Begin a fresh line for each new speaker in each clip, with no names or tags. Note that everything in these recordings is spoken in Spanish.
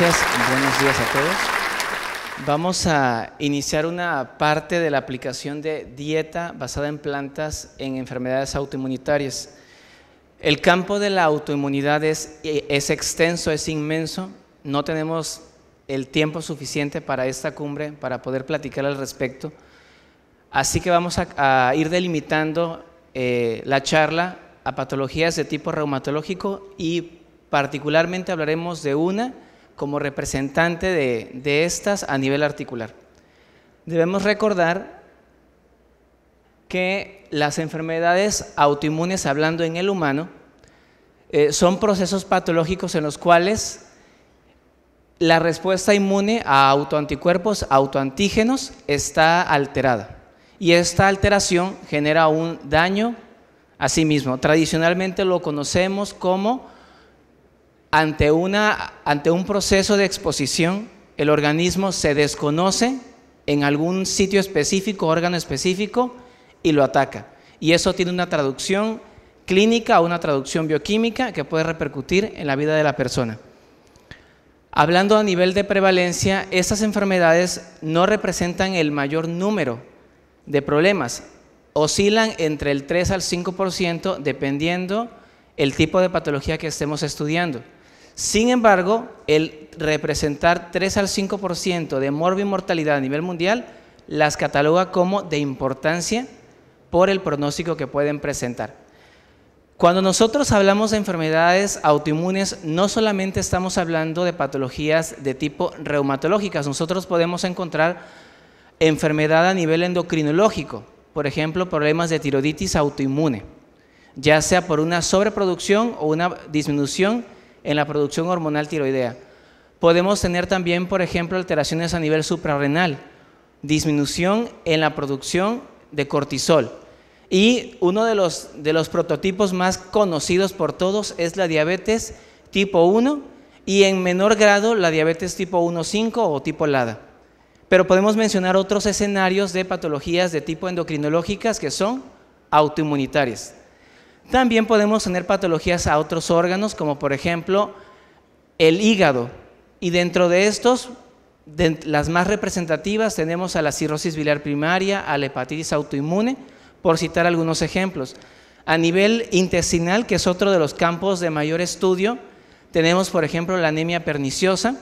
Buenos días a todos. Vamos a iniciar una parte de la aplicación de dieta basada en plantas en enfermedades autoinmunitarias. El campo de la autoinmunidad es, extenso, es inmenso. No tenemos el tiempo suficiente para esta cumbre, para poder platicar al respecto. Así que vamos a, ir delimitando eh, la charla a patologías de tipo reumatológico y particularmente hablaremos de una como representante de, estas a nivel articular. Debemos recordar que las enfermedades autoinmunes, hablando en el humano, eh, son procesos patológicos en los cuales la respuesta inmune a autoanticuerpos, autoantígenos, está alterada. Y esta alteración genera un daño a sí mismo. Tradicionalmente lo conocemos como ante, un proceso de exposición, el organismo se desconoce en algún sitio específico, órgano específico, y lo ataca. Y eso tiene una traducción clínica o una traducción bioquímica que puede repercutir en la vida de la persona. Hablando a nivel de prevalencia, estas enfermedades no representan el mayor número de problemas. Oscilan entre el 3 al 5% dependiendo el tipo de patología que estemos estudiando. Sin embargo, el representar 3 al 5% de morbi-mortalidad a nivel mundial las cataloga como de importancia por el pronóstico que pueden presentar. Cuando nosotros hablamos de enfermedades autoinmunes, no solamente estamos hablando de patologías de tipo reumatológicas, nosotros podemos encontrar enfermedad a nivel endocrinológico, por ejemplo, problemas de tiroiditis autoinmune, ya sea por una sobreproducción o una disminución en la producción hormonal tiroidea. Podemos tener también, por ejemplo, alteraciones a nivel suprarrenal, disminución en la producción de cortisol. Y uno de los, prototipos más conocidos por todos es la diabetes tipo 1 y en menor grado la diabetes tipo 1.5 o tipo LADA. Pero podemos mencionar otros escenarios de patologías de tipo endocrinológicas que son autoinmunitarias. También podemos tener patologías a otros órganos, como por ejemplo el hígado. Y dentro de estos, las más representativas, tenemos a la cirrosis biliar primaria, a la hepatitis autoinmune, por citar algunos ejemplos. A nivel intestinal, que es otro de los campos de mayor estudio, tenemos por ejemplo la anemia perniciosa,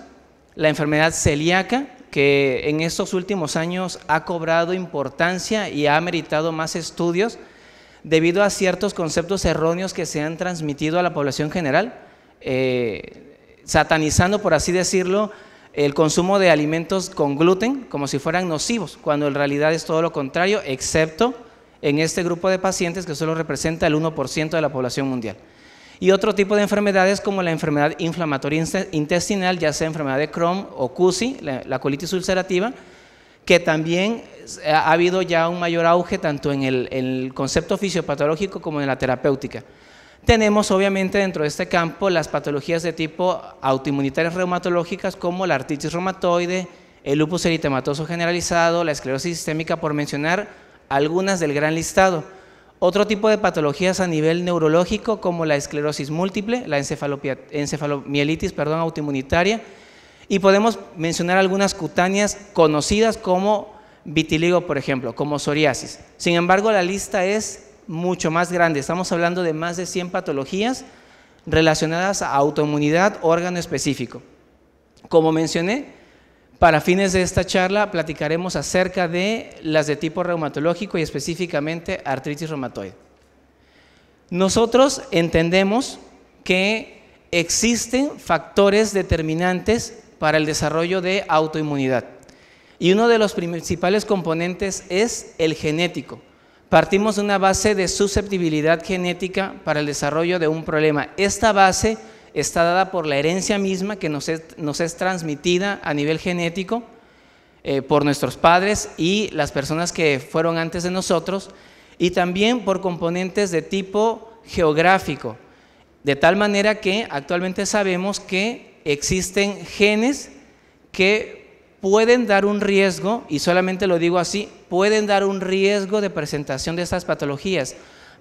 la enfermedad celíaca, que en estos últimos años ha cobrado importancia y ha meritado más estudios debido a ciertos conceptos erróneos que se han transmitido a la población general, eh, satanizando, por así decirlo, el consumo de alimentos con gluten como si fueran nocivos, cuando en realidad es todo lo contrario, excepto en este grupo de pacientes que solo representa el 1% de la población mundial. Y otro tipo de enfermedades como la enfermedad inflamatoria intestinal, ya sea enfermedad de Crohn o CUSI, la colitis ulcerativa, que también eh, ha habido ya un mayor auge tanto en el, concepto fisiopatológico como en la terapéutica. Tenemos obviamente dentro de este campo las patologías de tipo autoinmunitarias reumatológicas como la artritis reumatoide, el lupus eritematoso generalizado, la esclerosis sistémica, por mencionar algunas del gran listado. Otro tipo de patologías a nivel neurológico como la esclerosis múltiple, la encefalomielitis perdón, autoinmunitaria, y podemos mencionar algunas cutáneas conocidas como vitiligo, por ejemplo, como psoriasis. Sin embargo, la lista es mucho más grande. Estamos hablando de más de 100 patologías relacionadas a autoinmunidad, órgano específico. Como mencioné, para fines de esta charla platicaremos acerca de las de tipo reumatológico y específicamente artritis reumatoide. Nosotros entendemos que existen factores determinantes para el desarrollo de autoinmunidad. Y uno de los principales componentes es el genético. Partimos de una base de susceptibilidad genética para el desarrollo de un problema. Esta base está dada por la herencia misma que nos es, transmitida a nivel genético eh, por nuestros padres y las personas que fueron antes de nosotros, y también por componentes de tipo geográfico, de tal manera que actualmente sabemos que existen genes que pueden dar un riesgo, y solamente lo digo así, pueden dar un riesgo de presentación de estas patologías,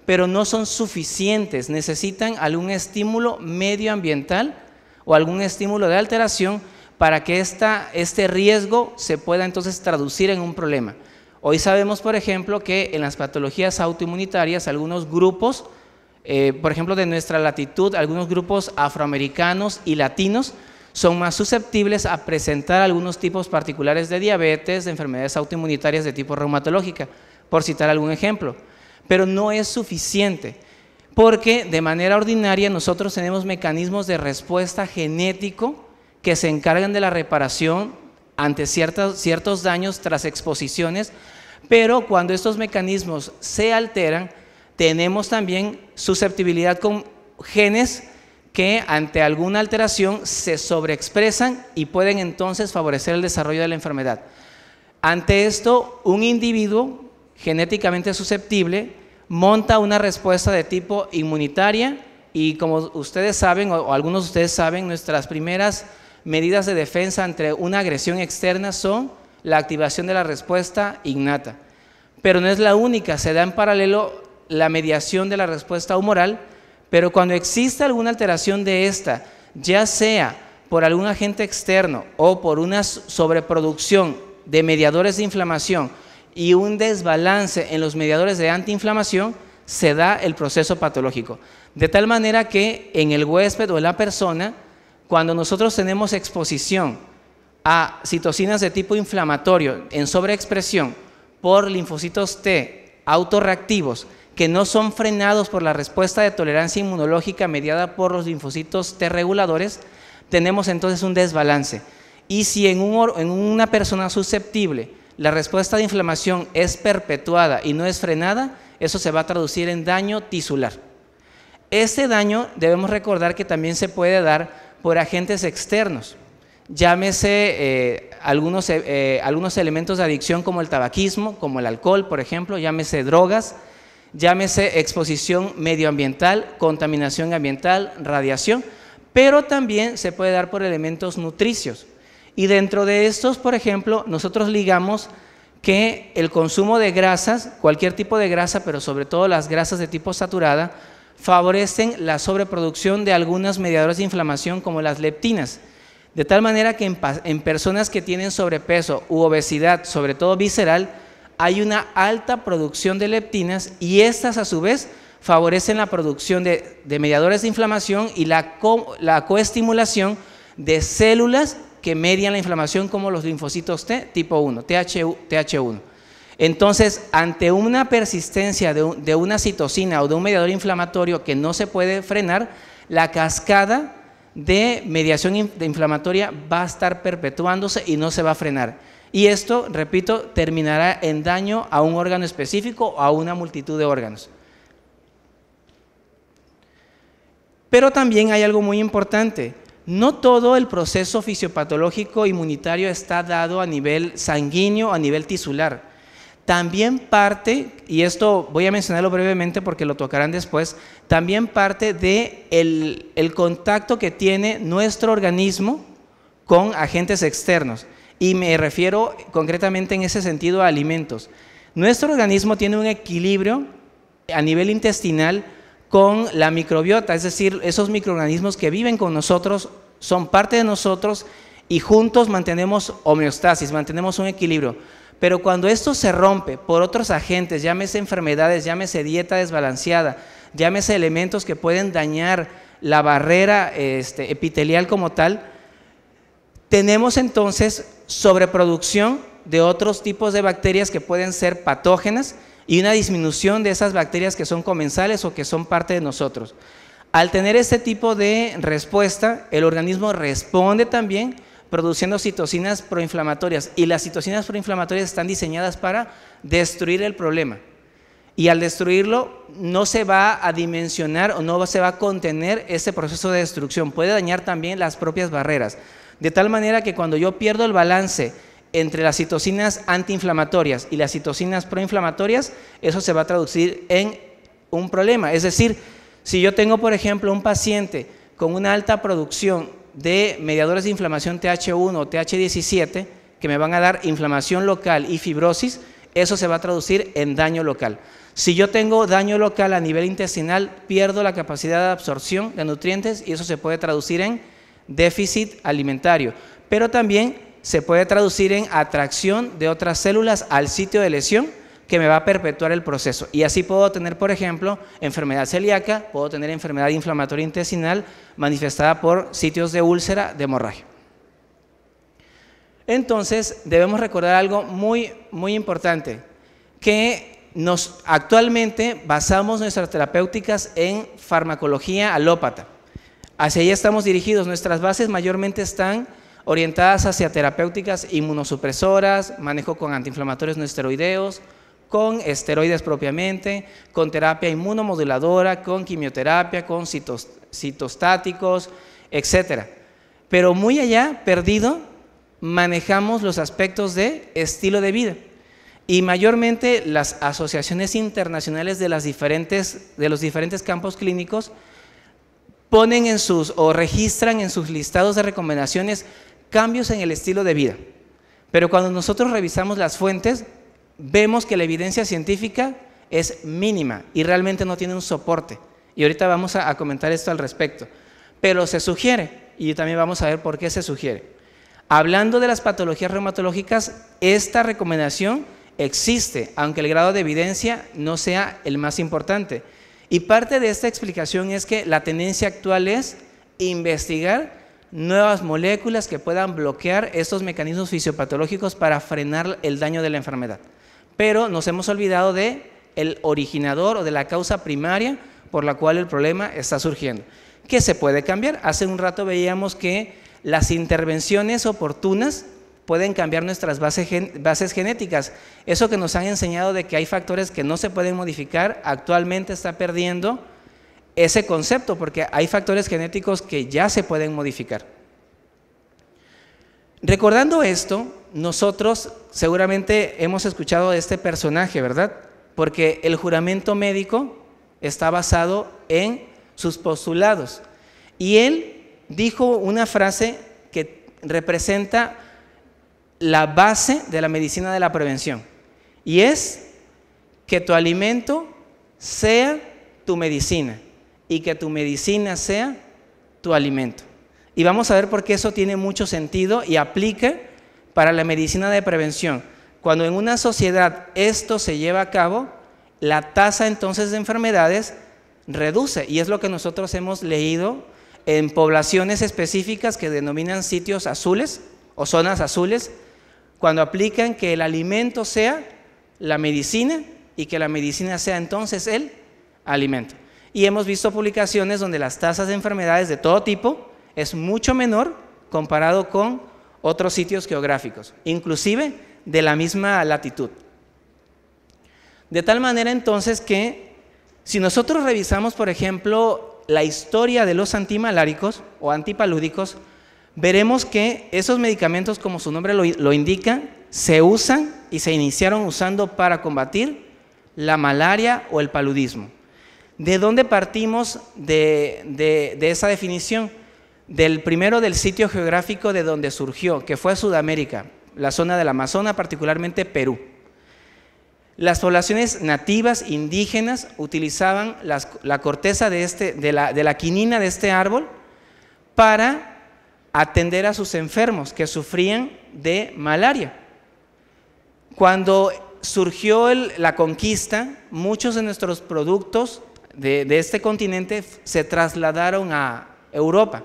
pero no son suficientes, necesitan algún estímulo medioambiental o algún estímulo de alteración para que este riesgo se pueda entonces traducir en un problema. Hoy sabemos, por ejemplo, que en las patologías autoinmunitarias algunos grupos eh, por ejemplo, de nuestra latitud, algunos grupos afroamericanos y latinos son más susceptibles a presentar algunos tipos particulares de diabetes, de enfermedades autoinmunitarias de tipo reumatológica, por citar algún ejemplo. Pero no es suficiente, porque de manera ordinaria nosotros tenemos mecanismos de respuesta genético que se encargan de la reparación ante ciertos daños tras exposiciones, pero cuando estos mecanismos se alteran, tenemos también susceptibilidad con genes que ante alguna alteración se sobreexpresan y pueden entonces favorecer el desarrollo de la enfermedad. Ante esto, un individuo genéticamente susceptible monta una respuesta de tipo inmunitaria y como ustedes saben, o algunos de ustedes saben, nuestras primeras medidas de defensa ante una agresión externa son la activación de la respuesta innata. Pero no es la única, se da en paralelo la mediación de la respuesta humoral, pero cuando existe alguna alteración de esta, ya sea por algún agente externo o por una sobreproducción de mediadores de inflamación y un desbalance en los mediadores de antiinflamación, se da el proceso patológico. De tal manera que en el huésped o en la persona, cuando nosotros tenemos exposición a citocinas de tipo inflamatorio en sobreexpresión por linfocitos T autorreactivos que no son frenados por la respuesta de tolerancia inmunológica mediada por los linfocitos T reguladores, tenemos entonces un desbalance. Y si en, un, en una persona susceptible la respuesta de inflamación es perpetuada y no es frenada, eso se va a traducir en daño tisular. Este daño debemos recordar que también se puede dar por agentes externos, llámese eh, algunos, eh, eh, algunos elementos de adicción como el tabaquismo, como el alcohol, por ejemplo, llámese drogas, llámese exposición medioambiental, contaminación ambiental, radiación, pero también se puede dar por elementos nutricios. Y dentro de estos, por ejemplo, nosotros ligamos que el consumo de grasas, cualquier tipo de grasa, pero sobre todo las grasas de tipo saturada, favorecen la sobreproducción de algunas mediadoras de inflamación como las leptinas. De tal manera que en, en personas que tienen sobrepeso u obesidad, sobre todo visceral, hay una alta producción de leptinas y estas a su vez favorecen la producción de, mediadores de inflamación y la, coestimulación de células que median la inflamación como los linfocitos T tipo 1, TH, 1 Entonces, ante una persistencia de, una citocina o de un mediador inflamatorio que no se puede frenar, la cascada de mediación inflamatoria va a estar perpetuándose y no se va a frenar. Y esto, repito, terminará en daño a un órgano específico o a una multitud de órganos. Pero también hay algo muy importante. No todo el proceso fisiopatológico inmunitario está dado a nivel sanguíneo, a nivel tisular. También parte, y esto voy a mencionarlo brevemente porque lo tocarán después, también parte de el contacto que tiene nuestro organismo con agentes externos. Y me refiero concretamente en ese sentido a alimentos. Nuestro organismo tiene un equilibrio a nivel intestinal con la microbiota, es decir, esos microorganismos que viven con nosotros, son parte de nosotros y juntos mantenemos homeostasis, mantenemos un equilibrio. Pero cuando esto se rompe por otros agentes, llámese enfermedades, llámese dieta desbalanceada, llámese elementos que pueden dañar la barrera este, epitelial como tal, tenemos entonces sobreproducción de otros tipos de bacterias que pueden ser patógenas y una disminución de esas bacterias que son comensales o que son parte de nosotros. Al tener este tipo de respuesta, el organismo responde también produciendo citocinas proinflamatorias y las citocinas proinflamatorias están diseñadas para destruir el problema. Y al destruirlo no se va a dimensionar o no se va a contener ese proceso de destrucción, puede dañar también las propias barreras. De tal manera que cuando yo pierdo el balance entre las citocinas antiinflamatorias y las citocinas proinflamatorias, eso se va a traducir en un problema. Es decir, si yo tengo, por ejemplo, un paciente con una alta producción de mediadores de inflamación TH1 o TH17, que me van a dar inflamación local y fibrosis, eso se va a traducir en daño local. Si yo tengo daño local a nivel intestinal, pierdo la capacidad de absorción de nutrientes y eso se puede traducir en déficit alimentario, pero también se puede traducir en atracción de otras células al sitio de lesión que me va a perpetuar el proceso. Y así puedo tener, por ejemplo, enfermedad celíaca, puedo tener enfermedad inflamatoria intestinal manifestada por sitios de úlcera, de hemorragia. Entonces, debemos recordar algo muy, muy importante, que nos, actualmente basamos nuestras terapéuticas en farmacología alópata. Hacia allá estamos dirigidos. Nuestras bases mayormente están orientadas hacia terapéuticas inmunosupresoras, manejo con antiinflamatorios no esteroideos, con esteroides propiamente, con terapia inmunomoduladora, con quimioterapia, con citostáticos, etc. Pero muy allá, perdido, manejamos los aspectos de estilo de vida y mayormente las asociaciones internacionales de los diferentes campos clínicos ponen en sus o registran en sus listados de recomendaciones cambios en el estilo de vida. Pero cuando nosotros revisamos las fuentes, vemos que la evidencia científica es mínima y realmente no tiene un soporte. Y ahorita vamos a, a comentar esto al respecto. Pero se sugiere, y también vamos a ver por qué se sugiere. Hablando de las patologías reumatológicas, esta recomendación existe, aunque el grado de evidencia no sea el más importante. Y parte de esta explicación es que la tendencia actual es investigar nuevas moléculas que puedan bloquear estos mecanismos fisiopatológicos para frenar el daño de la enfermedad. Pero nos hemos olvidado de el originador o de la causa primaria por la cual el problema está surgiendo. ¿Qué se puede cambiar? Hace un rato veíamos que las intervenciones oportunas pueden cambiar nuestras bases, genéticas. Eso que nos han enseñado de que hay factores que no se pueden modificar, actualmente está perdiendo ese concepto porque hay factores genéticos que ya se pueden modificar. Recordando esto, nosotros seguramente hemos escuchado a este personaje, ¿verdad? Porque el juramento médico está basado en sus postulados. Y él dijo una frase que representa la base de la medicina de la prevención. Y es que tu alimento sea tu medicina y que tu medicina sea tu alimento. Y vamos a ver por qué eso tiene mucho sentido y aplica para la medicina de prevención. Cuando en una sociedad esto se lleva a cabo, la tasa entonces de enfermedades reduce. Y es lo que nosotros hemos leído en poblaciones específicas que denominan sitios azules o zonas azules, cuando aplican que el alimento sea la medicina y que la medicina sea entonces el alimento. Y hemos visto publicaciones donde las tasas de enfermedades de todo tipo es mucho menor comparado con otros sitios geográficos, inclusive de la misma latitud. De tal manera entonces que si nosotros revisamos, por ejemplo, la historia de los antimaláricos o antipalúdicos, veremos que esos medicamentos, como su nombre lo, indica, se usan y se iniciaron usando para combatir la malaria o el paludismo. ¿De dónde partimos de, esa definición? Del primero del sitio geográfico de donde surgió, que fue Sudamérica, la zona del Amazonas, particularmente Perú. Las poblaciones nativas indígenas utilizaban la corteza de, este, de la quinina de este árbol para atender a sus enfermos que sufrían de malaria. Cuando surgió la conquista, muchos de nuestros productos de, este continente se trasladaron a Europa.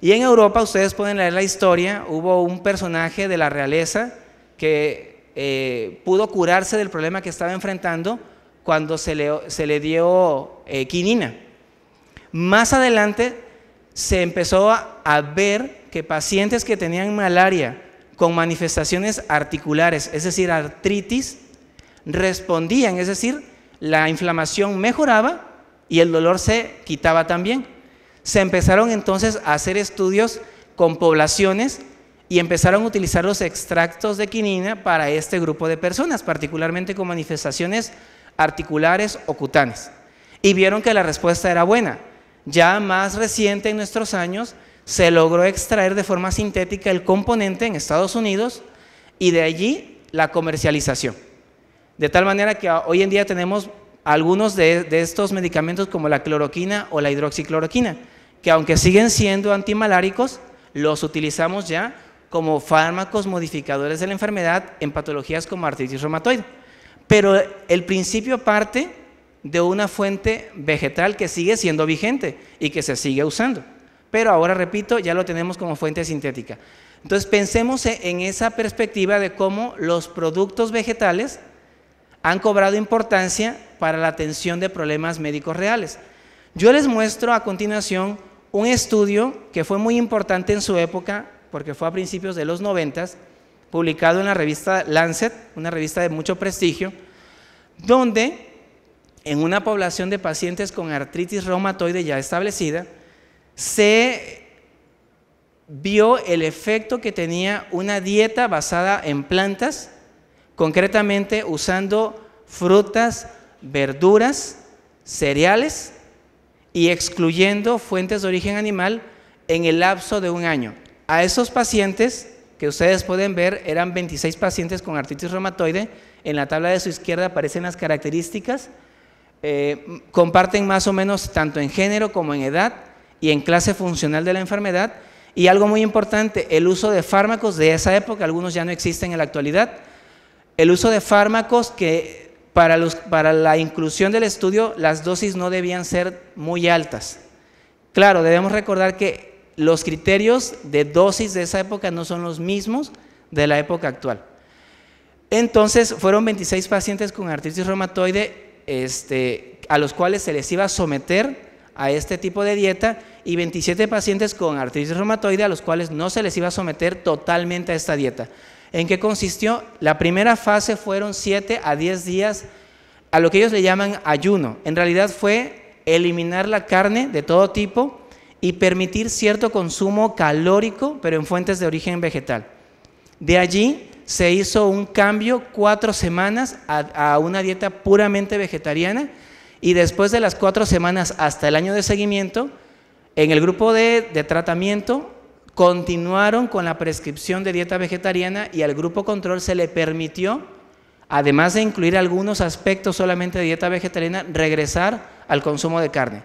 Y en Europa, ustedes pueden leer la historia, hubo un personaje de la realeza que eh, pudo curarse del problema que estaba enfrentando cuando se le, se le dio eh, quinina. Más adelante se empezó a, ver que pacientes que tenían malaria con manifestaciones articulares, es decir, artritis, respondían, es decir, la inflamación mejoraba y el dolor se quitaba también. Se empezaron entonces a hacer estudios con poblaciones y empezaron a utilizar los extractos de quinina para este grupo de personas, particularmente con manifestaciones articulares o cutáneas. Y vieron que la respuesta era buena ya más reciente en nuestros años, se logró extraer de forma sintética el componente en Estados Unidos y de allí la comercialización. De tal manera que hoy en día tenemos algunos de, estos medicamentos como la cloroquina o la hidroxicloroquina, que aunque siguen siendo antimaláricos, los utilizamos ya como fármacos modificadores de la enfermedad en patologías como artritis reumatoide. Pero el principio parte de una fuente vegetal que sigue siendo vigente y que se sigue usando. Pero ahora, repito, ya lo tenemos como fuente sintética. Entonces pensemos e-, en esa perspectiva de cómo los productos vegetales han cobrado importancia para la atención de problemas médicos reales. Yo les muestro a continuación un estudio que fue muy importante en su época, porque fue a principios de los 90, publicado en la revista Lancet, una revista de mucho prestigio, donde en una población de pacientes con artritis reumatoide ya establecida, se vio el efecto que tenía una dieta basada en plantas, concretamente usando frutas, verduras, cereales y excluyendo fuentes de origen animal en el lapso de un año. A esos pacientes que ustedes pueden ver, eran 26 pacientes con artritis reumatoide, en la tabla de su izquierda aparecen las características, eh, comparten más o menos tanto en género como en edad y en clase funcional de la enfermedad. Y algo muy importante, el uso de fármacos de esa época, algunos ya no existen en la actualidad, el uso de fármacos que para, para la inclusión del estudio las dosis no debían ser muy altas. Claro, debemos recordar que los criterios de dosis de esa época no son los mismos de la época actual. Entonces, fueron 26 pacientes con artritis reumatoide este, a los cuales se les iba a someter a este tipo de dieta y 27 pacientes con artritis reumatoide a los cuales no se les iba a someter totalmente a esta dieta. ¿En qué consistió? La primera fase fueron 7 a 10 días a lo que ellos le llaman ayuno. En realidad fue eliminar la carne de todo tipo y permitir cierto consumo calórico, pero en fuentes de origen vegetal. De allí se hizo un cambio cuatro semanas a, una dieta puramente vegetariana y después de las cuatro semanas hasta el año de seguimiento, en el grupo de, de, tratamiento continuaron con la prescripción de dieta vegetariana y al grupo control se le permitió, además de incluir algunos aspectos solamente de dieta vegetariana, regresar al consumo de carne.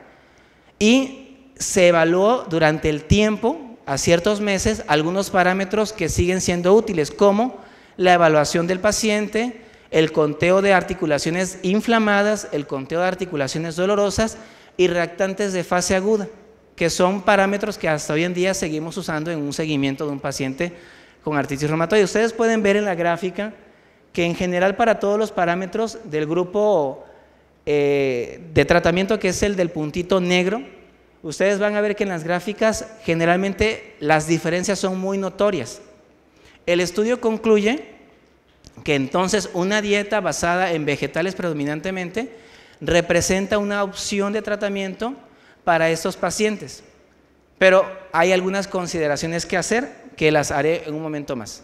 Y se evaluó durante el tiempo, a ciertos meses, algunos parámetros que siguen siendo útiles, como la evaluación del paciente, el conteo de articulaciones inflamadas, el conteo de articulaciones dolorosas y reactantes de fase aguda, que son parámetros que hasta hoy en día seguimos usando en un seguimiento de un paciente con artritis reumatoide. Ustedes pueden ver en la gráfica que en general para todos los parámetros del grupo eh, de tratamiento, que es el del puntito negro, ustedes van a ver que en las gráficas generalmente las diferencias son muy notorias. El estudio concluye que entonces una dieta basada en vegetales predominantemente representa una opción de tratamiento para estos pacientes. Pero hay algunas consideraciones que hacer que las haré en un momento más.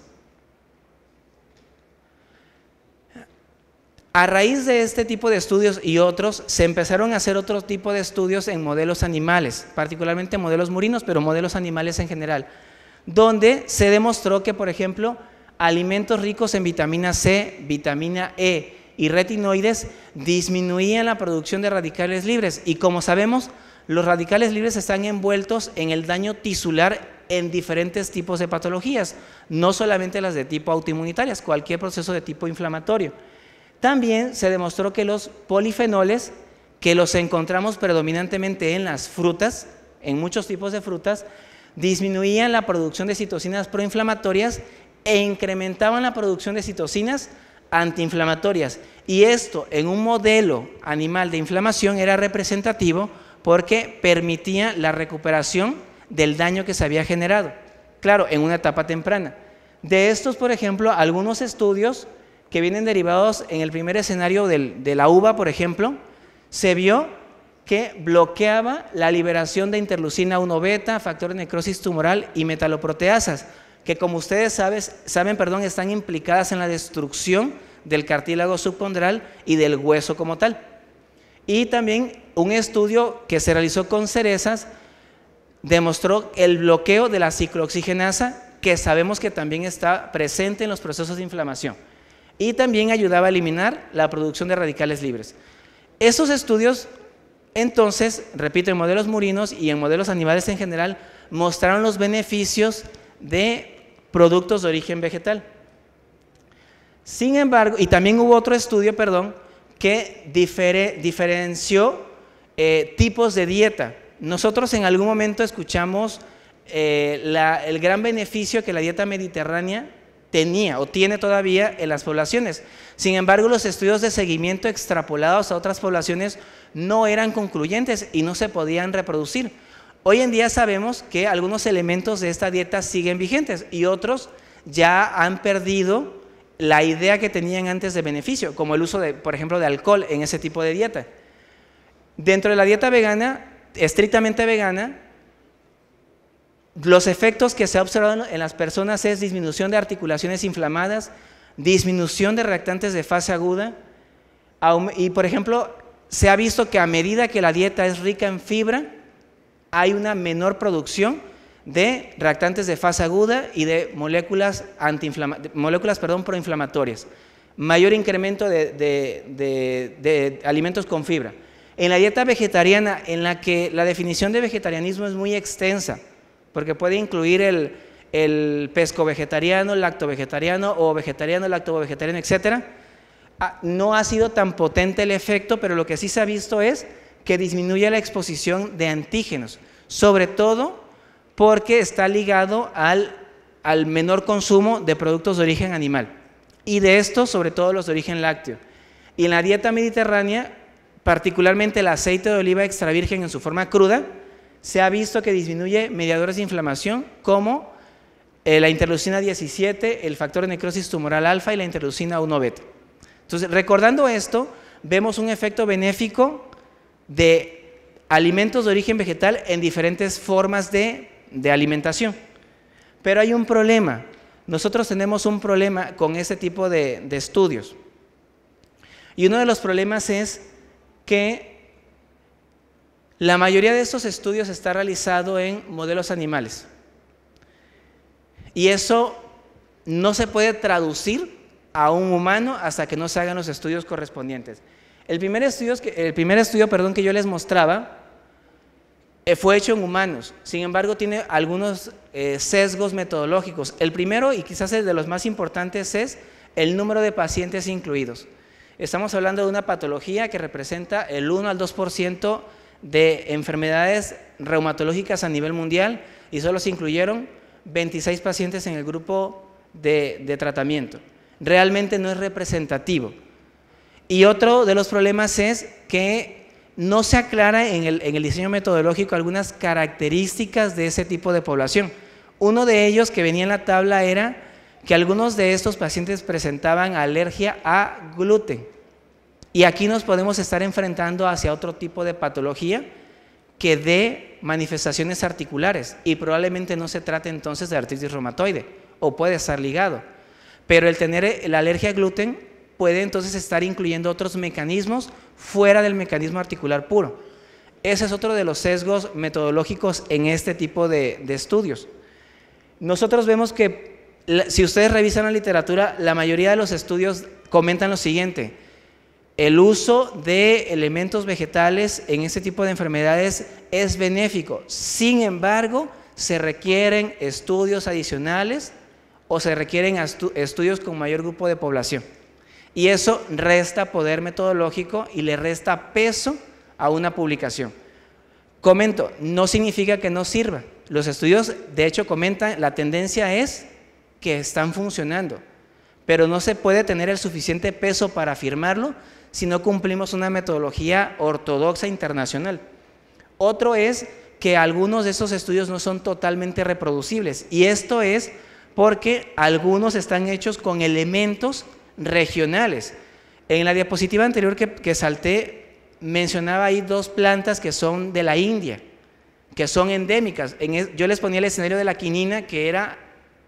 A raíz de este tipo de estudios y otros, se empezaron a hacer otro tipo de estudios en modelos animales, particularmente modelos murinos, pero modelos animales en general donde se demostró que, por ejemplo, alimentos ricos en vitamina C, vitamina E y retinoides disminuían la producción de radicales libres. Y como sabemos, los radicales libres están envueltos en el daño tisular en diferentes tipos de patologías, no solamente las de tipo autoinmunitarias, cualquier proceso de tipo inflamatorio. También se demostró que los polifenoles, que los encontramos predominantemente en las frutas, en muchos tipos de frutas, disminuían la producción de citocinas proinflamatorias e incrementaban la producción de citocinas antiinflamatorias. Y esto en un modelo animal de inflamación era representativo porque permitía la recuperación del daño que se había generado, claro, en una etapa temprana. De estos, por ejemplo, algunos estudios que vienen derivados en el primer escenario de la uva, por ejemplo, se vio que bloqueaba la liberación de interlucina 1 beta, factor de necrosis tumoral y metaloproteasas, que como ustedes saben, saben, perdón, están implicadas en la destrucción del cartílago subcondral y del hueso como tal. Y también un estudio que se realizó con cerezas demostró el bloqueo de la ciclooxigenasa, que sabemos que también está presente en los procesos de inflamación. Y también ayudaba a eliminar la producción de radicales libres. Esos estudios entonces, repito, en modelos murinos y en modelos animales en general, mostraron los beneficios de productos de origen vegetal. Sin embargo, y también hubo otro estudio, perdón, que diferenció eh, tipos de dieta. Nosotros en algún momento escuchamos eh, el gran beneficio que la dieta mediterránea tenía o tiene todavía en las poblaciones. Sin embargo, los estudios de seguimiento extrapolados a otras poblaciones no eran concluyentes y no se podían reproducir. Hoy en día sabemos que algunos elementos de esta dieta siguen vigentes y otros ya han perdido la idea que tenían antes de beneficio, como el uso, de, por ejemplo, de alcohol en ese tipo de dieta. Dentro de la dieta vegana, estrictamente vegana, los efectos que se han observado en las personas es disminución de articulaciones inflamadas, disminución de reactantes de fase aguda y, por ejemplo, se ha visto que a medida que la dieta es rica en fibra, hay una menor producción de reactantes de fase aguda y de moléculas, moléculas perdón, proinflamatorias. Mayor incremento de, alimentos con fibra. En la dieta vegetariana, en la que la definición de vegetarianismo es muy extensa, porque puede incluir el, el pesco vegetariano, lacto vegetariano o vegetariano, lacto vegetariano, etcétera. Ah, no ha sido tan potente el efecto, pero lo que sí se ha visto es que disminuye la exposición de antígenos, sobre todo porque está ligado al, menor consumo de productos de origen animal y de estos sobre todo los de origen lácteo. Y en la dieta mediterránea, particularmente el aceite de oliva extra virgen en su forma cruda, se ha visto que disminuye mediadores de inflamación como eh, la interleucina 17, el factor de necrosis tumoral alfa y la interleucina 1 beta. Entonces, recordando esto, vemos un efecto benéfico de alimentos de origen vegetal en diferentes formas de, alimentación. Pero hay un problema. Nosotros tenemos un problema con ese tipo de, de estudios. Y uno de los problemas es que la mayoría de estos estudios está realizado en modelos animales. Y eso no se puede traducir a un humano hasta que no se hagan los estudios correspondientes. El primer estudio, perdón, que yo les mostraba eh, fue hecho en humanos, sin embargo tiene algunos eh, sesgos metodológicos. El primero y quizás el de los más importantes es el número de pacientes incluidos. Estamos hablando de una patología que representa el 1 al 2% de enfermedades reumatológicas a nivel mundial y solo se incluyeron 26 pacientes en el grupo de tratamiento realmente no es representativo. Y otro de los problemas es que no se aclara en el, diseño metodológico algunas características de ese tipo de población. Uno de ellos que venía en la tabla era que algunos de estos pacientes presentaban alergia a gluten. Y aquí nos podemos estar enfrentando hacia otro tipo de patología que dé manifestaciones articulares y probablemente no se trate entonces de artritis reumatoide o puede estar ligado. Pero el tener eh, la alergia a gluten puede entonces estar incluyendo otros mecanismos fuera del mecanismo articular puro. Ese es otro de los sesgos metodológicos en este tipo de, de estudios. Nosotros vemos que si ustedes revisan la literatura, la mayoría de los estudios comentan lo siguiente. El uso de elementos vegetales en este tipo de enfermedades es benéfico. Sin embargo, se requieren estudios adicionales o se requieren estudios con mayor grupo de población. Y eso resta poder metodológico y le resta peso a una publicación. Comento, no significa que no sirva. Los estudios, de hecho, comentan, la tendencia es que están funcionando, pero no se puede tener el suficiente peso para afirmarlo si no cumplimos una metodología ortodoxa internacional. Otro es que algunos de esos estudios no son totalmente reproducibles, y esto es porque algunos están hechos con elementos regionales. En la diapositiva anterior que, salté, mencionaba ahí dos plantas que son de la India, que son endémicas. yo les ponía el escenario de la quinina, que era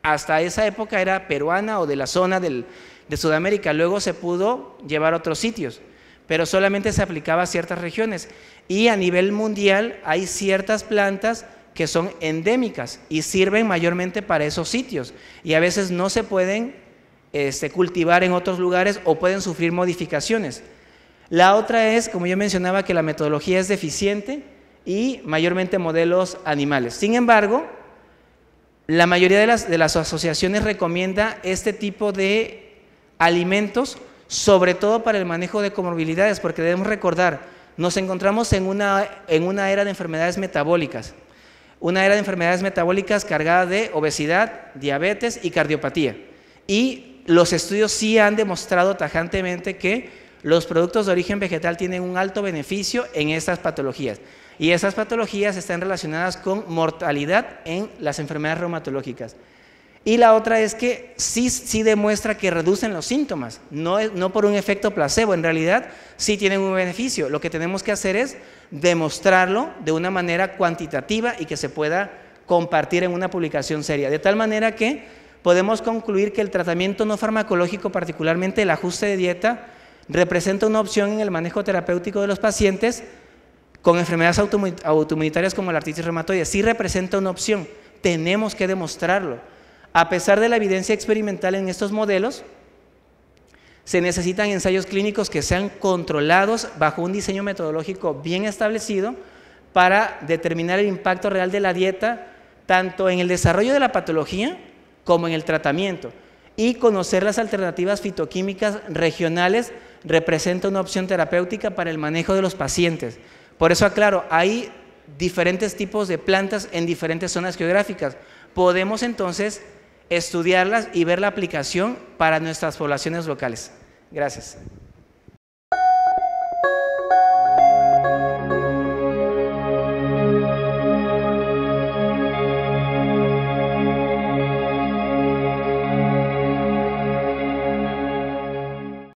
hasta esa época era peruana o de la zona de Sudamérica. Luego se pudo llevar a otros sitios, pero solamente se aplicaba a ciertas regiones. Y a nivel mundial hay ciertas plantas que son endémicas y sirven mayormente para esos sitios y a veces no se pueden este, cultivar en otros lugares o pueden sufrir modificaciones. La otra es, como yo mencionaba, que la metodología es deficiente y mayormente modelos animales. Sin embargo, la mayoría de las, asociaciones recomienda este tipo de alimentos, sobre todo para el manejo de comorbilidades, porque debemos recordar, nos encontramos en una era de enfermedades metabólicas. Una era de enfermedades metabólicas cargada de obesidad, diabetes y cardiopatía. Y los estudios sí han demostrado tajantemente que los productos de origen vegetal tienen un alto beneficio en estas patologías. Y esas patologías están relacionadas con mortalidad en las enfermedades reumatológicas. Y la otra es que sí, demuestra que reducen los síntomas, no, por un efecto placebo, en realidad sí tienen un beneficio. Lo que tenemos que hacer es demostrarlo de una manera cuantitativa y que se pueda compartir en una publicación seria, de tal manera que podemos concluir que el tratamiento no farmacológico, particularmente el ajuste de dieta, representa una opción en el manejo terapéutico de los pacientes con enfermedades autoinmunitarias como la artritis reumatoide. Sí representa una opción, tenemos que demostrarlo a pesar de la evidencia experimental en estos modelos, se necesitan ensayos clínicos que sean controlados bajo un diseño metodológico bien establecido para determinar el impacto real de la dieta, tanto en el desarrollo de la patología como en el tratamiento. Y conocer las alternativas fitoquímicas regionales representa una opción terapéutica para el manejo de los pacientes. Por eso aclaro, hay diferentes tipos de plantas en diferentes zonas geográficas. Podemos entonces estudiarlas y ver la aplicación para nuestras poblaciones locales. Gracias.